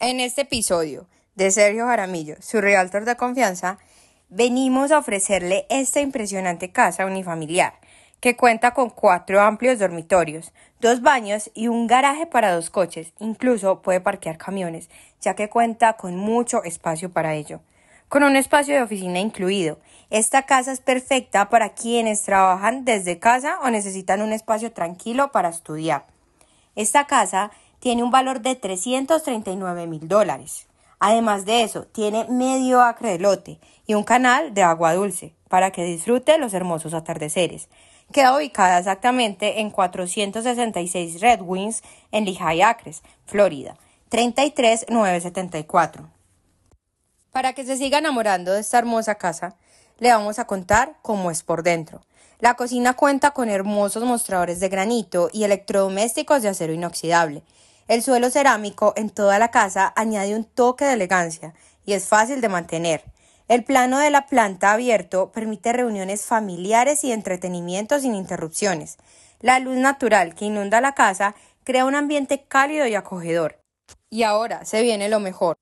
En este episodio de Sergio Jaramillo, su realtor de confianza, venimos a ofrecerle esta impresionante casa unifamiliar que cuenta con cuatro amplios dormitorios, dos baños y un garaje para dos coches. Incluso puede parquear camiones, ya que cuenta con mucho espacio para ello. Con un espacio de oficina incluido, esta casa es perfecta para quienes trabajan desde casa o necesitan un espacio tranquilo para estudiar. Esta casa tiene un valor de 339 mil dólares. Además de eso, tiene medio acre de lote y un canal de agua dulce para que disfrute los hermosos atardeceres. Queda ubicada exactamente en 466 Red Wings en Lehigh Acres, Florida, 33974. Para que se siga enamorando de esta hermosa casa, le vamos a contar cómo es por dentro. La cocina cuenta con hermosos mostradores de granito y electrodomésticos de acero inoxidable. El suelo cerámico en toda la casa añade un toque de elegancia y es fácil de mantener. El plano de la planta abierto permite reuniones familiares y entretenimiento sin interrupciones. La luz natural que inunda la casa crea un ambiente cálido y acogedor. Y ahora se viene lo mejor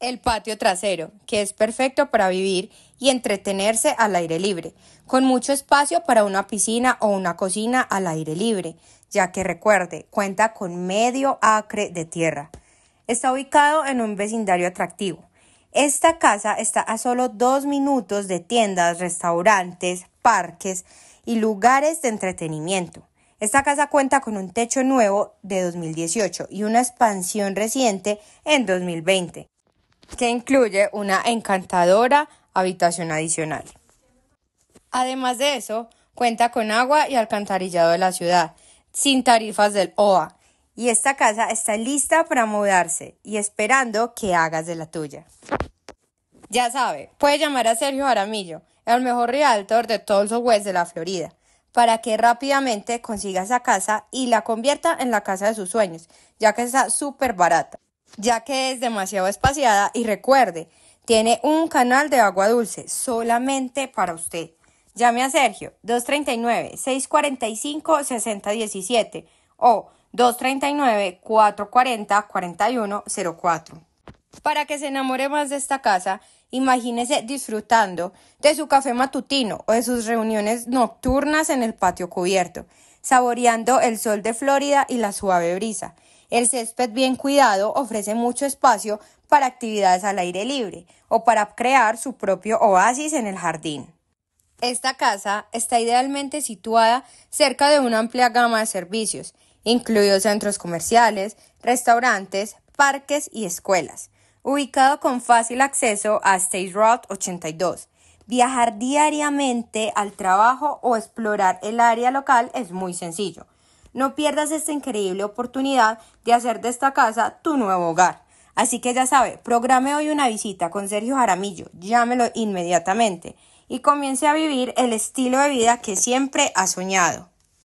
el patio trasero, que es perfecto para vivir y entretenerse al aire libre, con mucho espacio para una piscina o una cocina al aire libre, ya que recuerde, cuenta con medio acre de tierra. Está ubicado en un vecindario atractivo. Esta casa está a solo dos minutos de tiendas, restaurantes, parques y lugares de entretenimiento. Esta casa cuenta con un techo nuevo de 2018 y una expansión reciente en 2020 que incluye una encantadora habitación adicional. Además de eso, cuenta con agua y alcantarillado de la ciudad, sin tarifas del OA, y esta casa está lista para mudarse y esperando que hagas de la tuya. Ya sabe, puede llamar a Sergio Aramillo, el mejor realtor de todo el Southwest de la Florida, para que rápidamente consiga esa casa y la convierta en la casa de sus sueños, ya que está súper barata ya que es demasiado espaciada y recuerde, tiene un canal de agua dulce solamente para usted. Llame a Sergio 239-645-6017 o 239-440-4104. Para que se enamore más de esta casa, imagínese disfrutando de su café matutino o de sus reuniones nocturnas en el patio cubierto, saboreando el sol de Florida y la suave brisa el césped bien cuidado ofrece mucho espacio para actividades al aire libre o para crear su propio oasis en el jardín. Esta casa está idealmente situada cerca de una amplia gama de servicios, incluidos centros comerciales, restaurantes, parques y escuelas, ubicado con fácil acceso a State Road 82. Viajar diariamente al trabajo o explorar el área local es muy sencillo. No pierdas esta increíble oportunidad de hacer de esta casa tu nuevo hogar. Así que ya sabe, programe hoy una visita con Sergio Jaramillo, llámelo inmediatamente y comience a vivir el estilo de vida que siempre ha soñado.